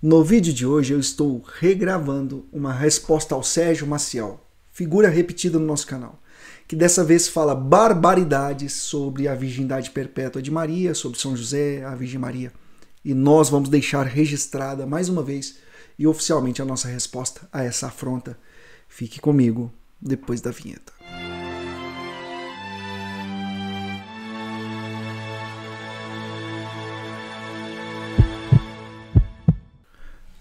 No vídeo de hoje eu estou regravando uma resposta ao Sérgio Maciel, figura repetida no nosso canal, que dessa vez fala barbaridades sobre a virgindade perpétua de Maria, sobre São José, a Virgem Maria. E nós vamos deixar registrada mais uma vez e oficialmente a nossa resposta a essa afronta. Fique comigo depois da vinheta.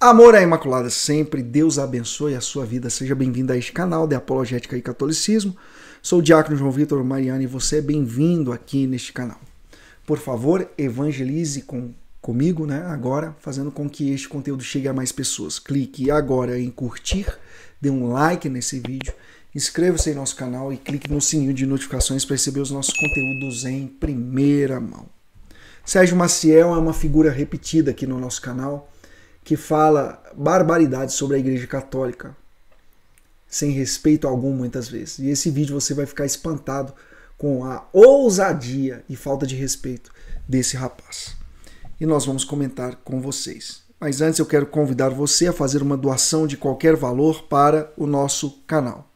Amor à Imaculada sempre, Deus abençoe a sua vida. Seja bem-vindo a este canal de Apologética e Catolicismo. Sou o Diácono João Vitor Mariano e você é bem-vindo aqui neste canal. Por favor, evangelize com, comigo né, agora, fazendo com que este conteúdo chegue a mais pessoas. Clique agora em curtir, dê um like nesse vídeo, inscreva-se em nosso canal e clique no sininho de notificações para receber os nossos conteúdos em primeira mão. Sérgio Maciel é uma figura repetida aqui no nosso canal que fala barbaridades sobre a Igreja Católica, sem respeito algum muitas vezes. E esse vídeo você vai ficar espantado com a ousadia e falta de respeito desse rapaz. E nós vamos comentar com vocês. Mas antes eu quero convidar você a fazer uma doação de qualquer valor para o nosso canal.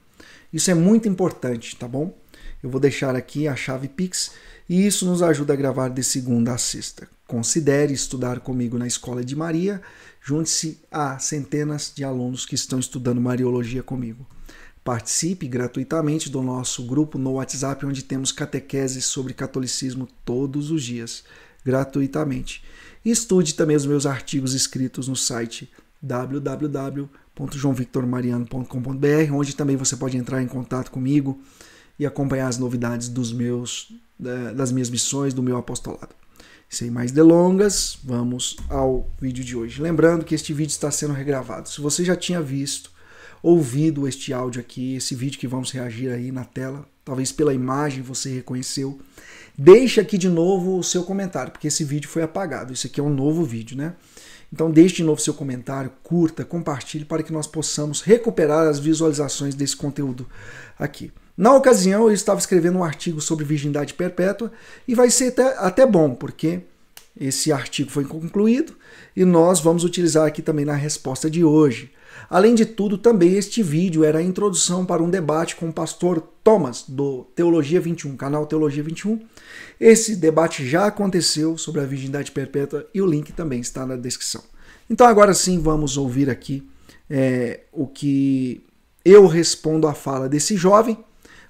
Isso é muito importante, tá bom? Eu vou deixar aqui a chave Pix e isso nos ajuda a gravar de segunda a sexta. Considere estudar comigo na Escola de Maria Junte-se a centenas de alunos que estão estudando Mariologia comigo. Participe gratuitamente do nosso grupo no WhatsApp, onde temos catequeses sobre catolicismo todos os dias, gratuitamente. E estude também os meus artigos escritos no site www.joãovictormariano.com.br, onde também você pode entrar em contato comigo e acompanhar as novidades dos meus, das minhas missões, do meu apostolado. Sem mais delongas, vamos ao vídeo de hoje. Lembrando que este vídeo está sendo regravado. Se você já tinha visto, ouvido este áudio aqui, esse vídeo que vamos reagir aí na tela, talvez pela imagem você reconheceu, deixe aqui de novo o seu comentário, porque esse vídeo foi apagado. Isso aqui é um novo vídeo, né? Então deixe de novo seu comentário, curta, compartilhe para que nós possamos recuperar as visualizações desse conteúdo aqui. Na ocasião, eu estava escrevendo um artigo sobre virgindade perpétua e vai ser até, até bom, porque esse artigo foi concluído e nós vamos utilizar aqui também na resposta de hoje. Além de tudo, também este vídeo era a introdução para um debate com o pastor Thomas, do Teologia 21, canal Teologia 21. Esse debate já aconteceu sobre a virgindade perpétua e o link também está na descrição. Então, agora sim, vamos ouvir aqui é, o que eu respondo à fala desse jovem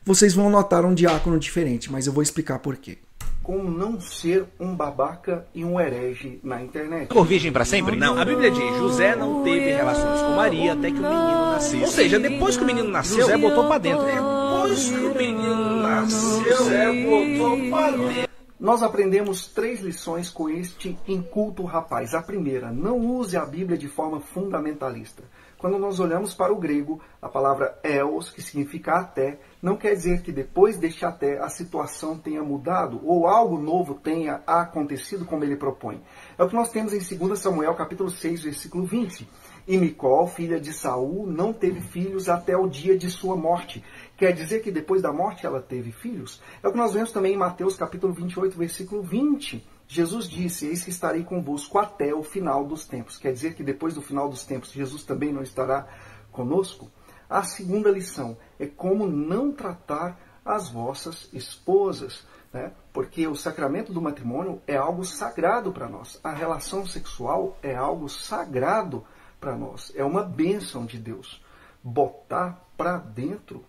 vocês vão notar um diácono diferente, mas eu vou explicar por quê. Como não ser um babaca e um herege na internet. Ficou virgem para sempre? Não. A Bíblia diz: José não teve relações com Maria até que o menino nascesse. Ou seja, depois que o menino nasceu, José botou para dentro. Né? Depois que o menino nasceu, José botou para dentro. Nós aprendemos três lições com este inculto rapaz. A primeira, não use a Bíblia de forma fundamentalista. Quando nós olhamos para o grego, a palavra eos, que significa até, não quer dizer que depois deste até a situação tenha mudado ou algo novo tenha acontecido como ele propõe. É o que nós temos em 2 Samuel capítulo 6, versículo 20. E Micol, filha de Saul, não teve filhos até o dia de sua morte. Quer dizer que depois da morte ela teve filhos? É o que nós vemos também em Mateus capítulo 28, versículo 20 Jesus disse: Eis que estarei convosco até o final dos tempos. Quer dizer que depois do final dos tempos, Jesus também não estará conosco? A segunda lição é como não tratar as vossas esposas, né? porque o sacramento do matrimônio é algo sagrado para nós. A relação sexual é algo sagrado para nós. É uma bênção de Deus. Botar para dentro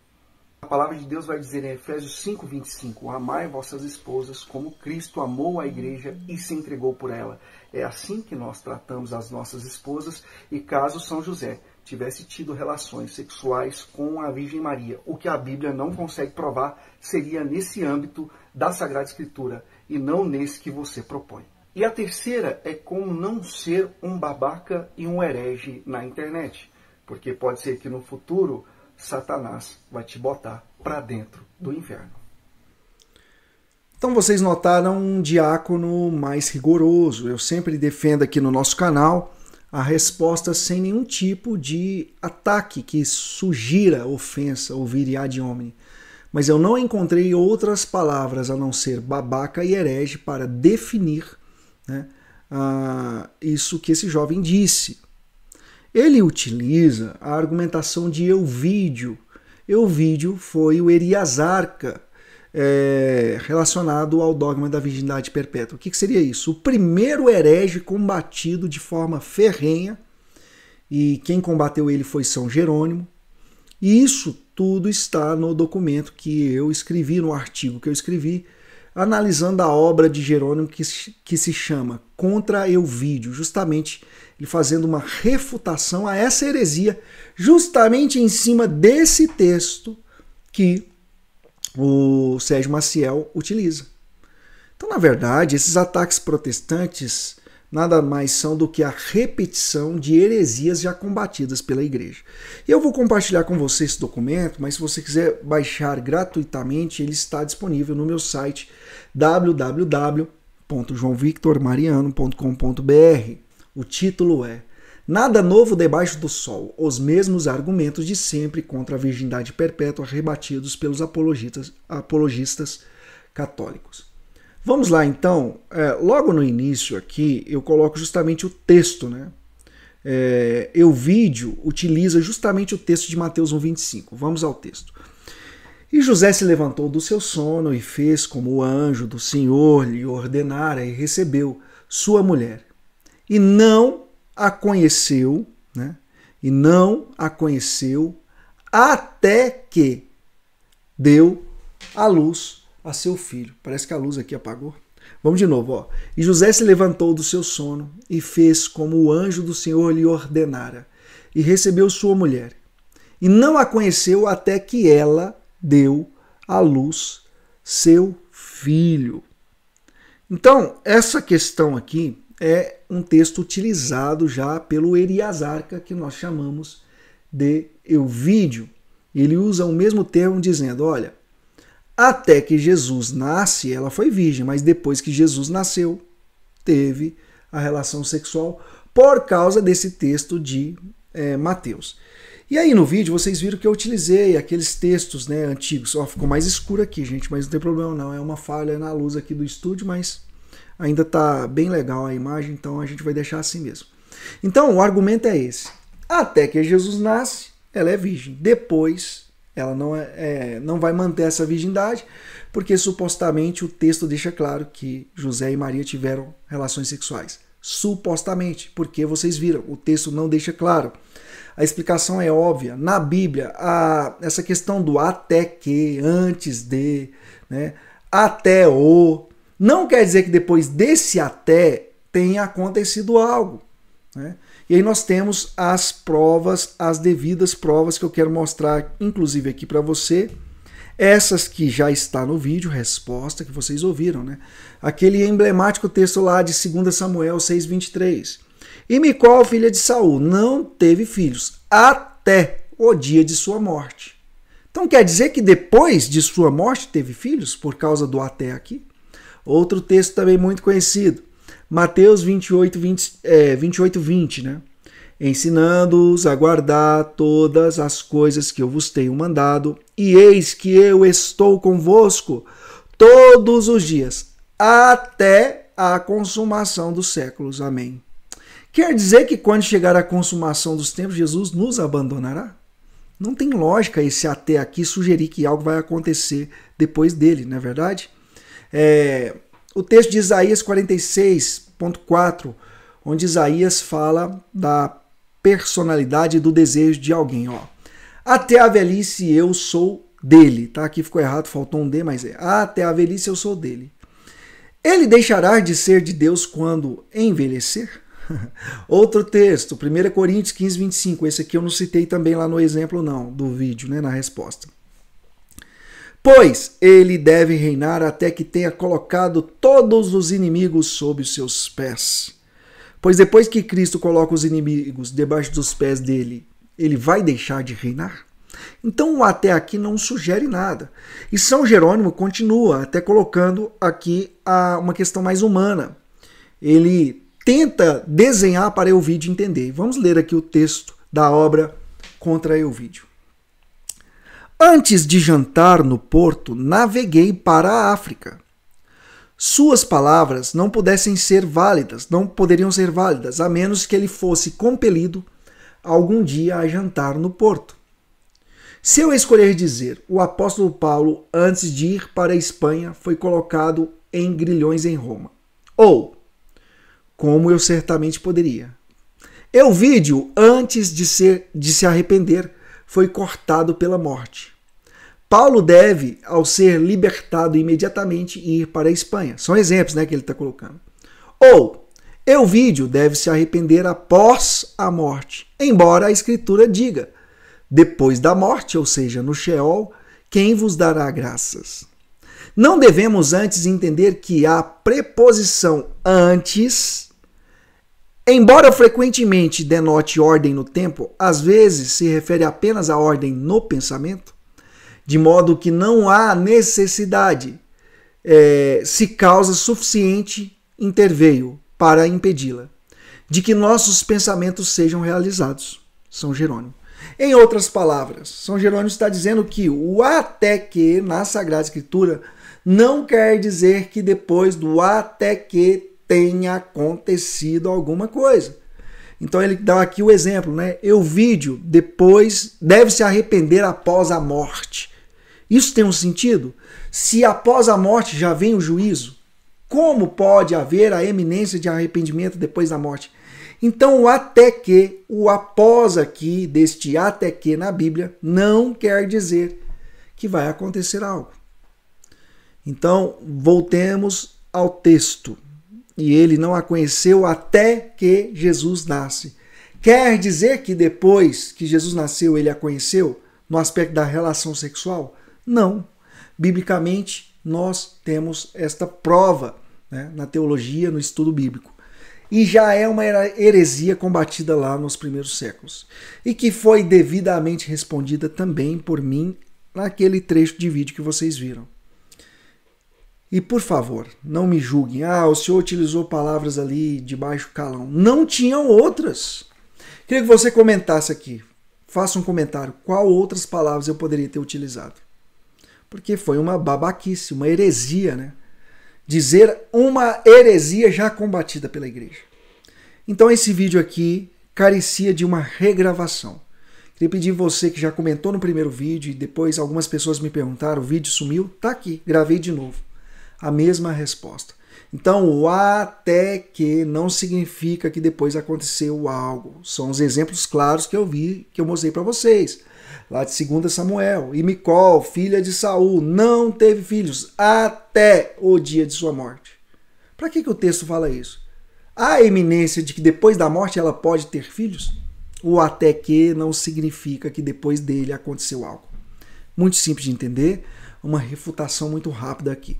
a palavra de Deus vai dizer em Efésios 25: Amai vossas esposas como Cristo amou a igreja e se entregou por ela. É assim que nós tratamos as nossas esposas e caso São José tivesse tido relações sexuais com a Virgem Maria, o que a Bíblia não consegue provar, seria nesse âmbito da Sagrada Escritura e não nesse que você propõe. E a terceira é como não ser um babaca e um herege na internet, porque pode ser que no futuro Satanás vai te botar para dentro do inferno. Então vocês notaram um diácono mais rigoroso. Eu sempre defendo aqui no nosso canal a resposta sem nenhum tipo de ataque que sugira ofensa ou viria de homem. Mas eu não encontrei outras palavras a não ser babaca e herege para definir né, uh, isso que esse jovem disse. Ele utiliza a argumentação de Euvídio. Euvídio foi o Eriasarca é, relacionado ao dogma da virgindade perpétua. O que, que seria isso? O primeiro herege combatido de forma ferrenha, e quem combateu ele foi São Jerônimo. E isso tudo está no documento que eu escrevi, no artigo que eu escrevi, analisando a obra de Jerônimo que, que se chama Contra Euvídio, justamente ele fazendo uma refutação a essa heresia, justamente em cima desse texto que o Sérgio Maciel utiliza. Então, na verdade, esses ataques protestantes nada mais são do que a repetição de heresias já combatidas pela igreja. Eu vou compartilhar com você esse documento, mas se você quiser baixar gratuitamente, ele está disponível no meu site www.joãovictormariano.com.br. O título é Nada novo debaixo do sol, os mesmos argumentos de sempre contra a virgindade perpétua rebatidos pelos apologistas, apologistas católicos. Vamos lá então, é, logo no início aqui eu coloco justamente o texto, né? É, Euvídio utiliza justamente o texto de Mateus 1,25. Vamos ao texto. E José se levantou do seu sono e fez como o anjo do Senhor lhe ordenara e recebeu sua mulher. E não a conheceu, né? E não a conheceu até que deu a luz a seu filho. Parece que a luz aqui apagou. Vamos de novo, ó. E José se levantou do seu sono e fez como o anjo do Senhor lhe ordenara, e recebeu sua mulher. E não a conheceu até que ela deu à luz seu filho. Então, essa questão aqui é um texto utilizado já pelo Eriazarca, que nós chamamos de Euvídio. Ele usa o mesmo termo dizendo: olha, até que Jesus nasce, ela foi virgem, mas depois que Jesus nasceu, teve a relação sexual por causa desse texto de é, Mateus. E aí no vídeo vocês viram que eu utilizei aqueles textos né, antigos. Ó, ficou mais escuro aqui, gente, mas não tem problema não. É uma falha na luz aqui do estúdio, mas ainda está bem legal a imagem, então a gente vai deixar assim mesmo. Então o argumento é esse. Até que Jesus nasce, ela é virgem. Depois ela não, é, é, não vai manter essa virgindade, porque supostamente o texto deixa claro que José e Maria tiveram relações sexuais. Supostamente, porque vocês viram, o texto não deixa claro. A explicação é óbvia. Na Bíblia, a, essa questão do até que, antes de, né, até o, não quer dizer que depois desse até tenha acontecido algo. Né? E aí nós temos as provas, as devidas provas que eu quero mostrar, inclusive aqui para você. Essas que já está no vídeo, resposta que vocês ouviram, né? Aquele emblemático texto lá de 2 Samuel 6,23. E Micol, filha de Saul, não teve filhos até o dia de sua morte. Então quer dizer que depois de sua morte teve filhos por causa do até aqui? Outro texto também muito conhecido, Mateus 28, 20, é, 28, 20 né? Ensinando-os a guardar todas as coisas que eu vos tenho mandado, e eis que eu estou convosco todos os dias, até a consumação dos séculos. Amém. Quer dizer que quando chegar a consumação dos tempos, Jesus nos abandonará? Não tem lógica esse até aqui sugerir que algo vai acontecer depois dele, não é verdade? É, o texto de Isaías 46.4, onde Isaías fala da personalidade do desejo de alguém. Ó. Até a velhice eu sou dele. Tá? Aqui ficou errado, faltou um D, mas é. Até a velhice eu sou dele. Ele deixará de ser de Deus quando envelhecer? Outro texto, 1 Coríntios 15, 25. Esse aqui eu não citei também lá no exemplo, não, do vídeo, né, na resposta. Pois ele deve reinar até que tenha colocado todos os inimigos sob os seus pés. Pois depois que Cristo coloca os inimigos debaixo dos pés dele, ele vai deixar de reinar? Então o até aqui não sugere nada. E São Jerônimo continua, até colocando aqui uma questão mais humana. Ele tenta desenhar para Euvídio entender. Vamos ler aqui o texto da obra Contra Euvídio. Antes de jantar no porto, naveguei para a África. Suas palavras não pudessem ser válidas, não poderiam ser válidas, a menos que ele fosse compelido algum dia a jantar no porto. Se eu escolher dizer o apóstolo Paulo, antes de ir para a Espanha, foi colocado em grilhões em Roma, ou como eu certamente poderia. E o vídeo, antes de, ser, de se arrepender, foi cortado pela morte. Paulo deve, ao ser libertado imediatamente, ir para a Espanha. São exemplos né, que ele está colocando. Ou, Euvídio deve se arrepender após a morte, embora a Escritura diga, depois da morte, ou seja, no Sheol, quem vos dará graças? Não devemos antes entender que a preposição antes Embora frequentemente denote ordem no tempo, às vezes se refere apenas à ordem no pensamento, de modo que não há necessidade, é, se causa suficiente interveio para impedi-la, de que nossos pensamentos sejam realizados. São Jerônimo. Em outras palavras, São Jerônimo está dizendo que o até que na Sagrada Escritura não quer dizer que depois do até que tenha acontecido alguma coisa. Então ele dá aqui o exemplo, né? Eu vídeo depois deve se arrepender após a morte. Isso tem um sentido? Se após a morte já vem o juízo, como pode haver a eminência de arrependimento depois da morte? Então o até que, o após aqui deste até que na Bíblia não quer dizer que vai acontecer algo. Então voltemos ao texto e ele não a conheceu até que Jesus nasce. Quer dizer que depois que Jesus nasceu, ele a conheceu no aspecto da relação sexual? Não. Biblicamente, nós temos esta prova né, na teologia, no estudo bíblico. E já é uma heresia combatida lá nos primeiros séculos. E que foi devidamente respondida também por mim naquele trecho de vídeo que vocês viram. E por favor, não me julguem. Ah, o senhor utilizou palavras ali de baixo calão. Não tinham outras. Queria que você comentasse aqui. Faça um comentário. Qual outras palavras eu poderia ter utilizado? Porque foi uma babaquice, uma heresia, né? Dizer uma heresia já combatida pela igreja. Então esse vídeo aqui carecia de uma regravação. Queria pedir você que já comentou no primeiro vídeo e depois algumas pessoas me perguntaram, o vídeo sumiu, tá aqui, gravei de novo a mesma resposta. Então, o até que não significa que depois aconteceu algo. São os exemplos claros que eu vi, que eu mostrei para vocês. Lá de 2 Samuel. E Micol, filha de Saul, não teve filhos até o dia de sua morte. Para que, que o texto fala isso? Há a eminência de que depois da morte ela pode ter filhos? O até que não significa que depois dele aconteceu algo. Muito simples de entender, uma refutação muito rápida aqui.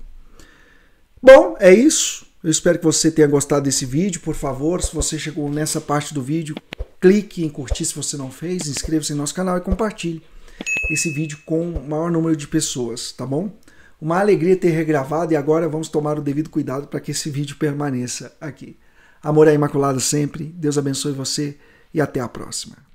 Bom, é isso. Eu espero que você tenha gostado desse vídeo. Por favor, se você chegou nessa parte do vídeo, clique em curtir se você não fez, inscreva-se no nosso canal e compartilhe esse vídeo com o maior número de pessoas, tá bom? Uma alegria ter regravado e agora vamos tomar o devido cuidado para que esse vídeo permaneça aqui. Amor é imaculado sempre, Deus abençoe você e até a próxima.